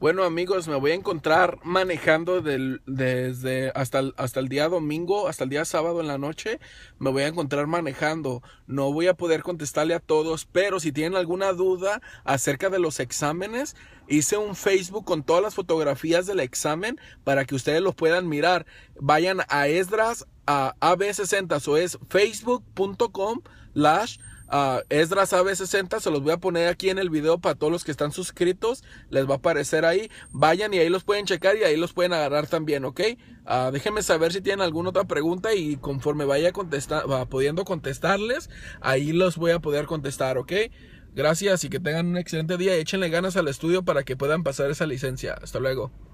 Bueno amigos, me voy a encontrar manejando desde hasta el, hasta el día domingo, hasta el día sábado en la noche, me voy a encontrar manejando. No voy a poder contestarle a todos, pero si tienen alguna duda acerca de los exámenes, hice un Facebook con todas las fotografías del examen para que ustedes los puedan mirar. Vayan a Esdras a AB60 o es facebook.com slash Uh, Esdras 60 se los voy a poner aquí en el video para todos los que están suscritos, les va a aparecer ahí, vayan y ahí los pueden checar y ahí los pueden agarrar también, ¿ok? Ah, déjenme saber si tienen alguna otra pregunta y conforme vaya va pudiendo contestarles, ahí los voy a poder contestar, ¿ok? Gracias y que tengan un excelente día. Échenle ganas al estudio para que puedan pasar esa licencia. Hasta luego.